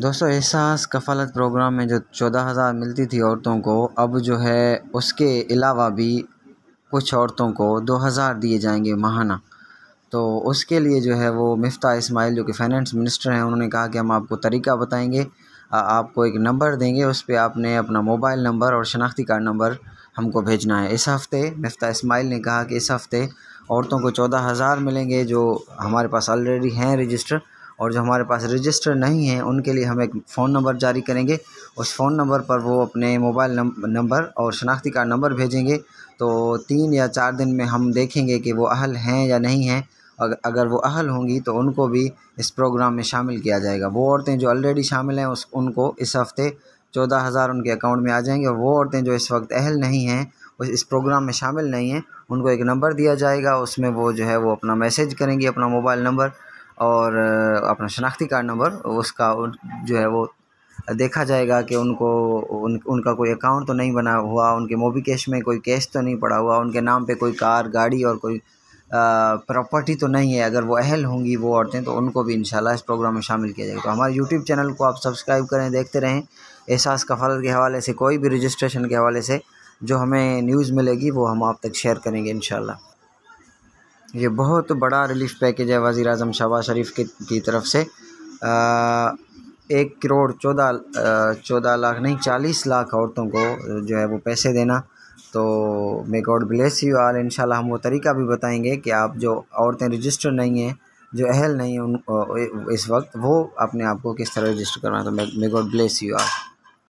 दोस्तों एहसास कफ़ालत प्रोग्राम में जो चौदह हज़ार मिलती थी औरतों को अब जो है उसके अलावा भी कुछ औरतों को दो हज़ार दिए जाएंगे माहाना तो उसके लिए जो है वो मिफ्ता इस्माइल जो कि फाइनेंस मिनिस्टर हैं उन्होंने कहा कि हम आपको तरीका बताएंगे आपको एक नंबर देंगे उस पर आपने अपना मोबाइल नंबर और शनाख्ती कार्ड नंबर हमको भेजना है इस हफ़्ते मिफ्ता इस्माइल ने कहा कि इस हफ़्ते औरतों को चौदह हज़ार मिलेंगे जो हमारे पास ऑलरेडी हैं रजिस्टर और जो हमारे पास रजिस्टर नहीं हैं उनके लिए हम एक फ़ोन नंबर जारी करेंगे उस फ़ोन नंबर पर वो अपने मोबाइल नंबर और शनाख्ती कार्ड नंबर भेजेंगे तो तीन या चार दिन में हम देखेंगे कि वो अहल हैं या नहीं हैं अगर वो अहल होंगी तो उनको भी इस प्रोग्राम में शामिल किया जाएगा वो औरतें जो ऑलरेडी शामिल हैं उस उनको इस हफ़्ते चौदह हज़ार उनके अकाउंट में आ जाएंगे और वो औरतें जो इस वक्त अहल नहीं हैं इस प्रोग्राम में शामिल नहीं हैं उनको एक नंबर दिया जाएगा उसमें वो जो है वो अपना मैसेज करेंगी अपना मोबाइल नंबर और अपना शनाख्ती कार्ड नंबर उसका जो है वो देखा जाएगा कि उनको उन उनका कोई अकाउंट तो नहीं बना हुआ उनके मोबी कैश में कोई कैश तो नहीं पड़ा हुआ उनके नाम पे कोई कार गाड़ी और कोई प्रॉपर्टी तो नहीं है अगर वो अहल होंगी वो औरतें तो उनको भी इंशाल्लाह इस प्रोग्राम में शामिल किया जाएगा तो हमारे यूट्यूब चैनल को आप सब्सक्राइब करें देखते रहें एहसास कफालत के हवाले से कोई भी रजिस्ट्रेशन के हवाले से जो हमें न्यूज़ मिलेगी वो हम आप तक शेयर करेंगे इनशाला ये बहुत बड़ा रिलीफ पैकेज है वज़ी अजम शहबाज शरीफ के की तरफ से आ, एक करोड़ चौदह चौदह लाख नहीं चालीस लाख औरतों को जो है वो पैसे देना तो may God bless you all इन हम वो तरीका भी बताएंगे कि आप जो औरतें रजिस्टर नहीं हैं जो अहल नहीं हैं उन इस वक्त वो अपने आप को किस तरह रजिस्टर करना तो may God bless you all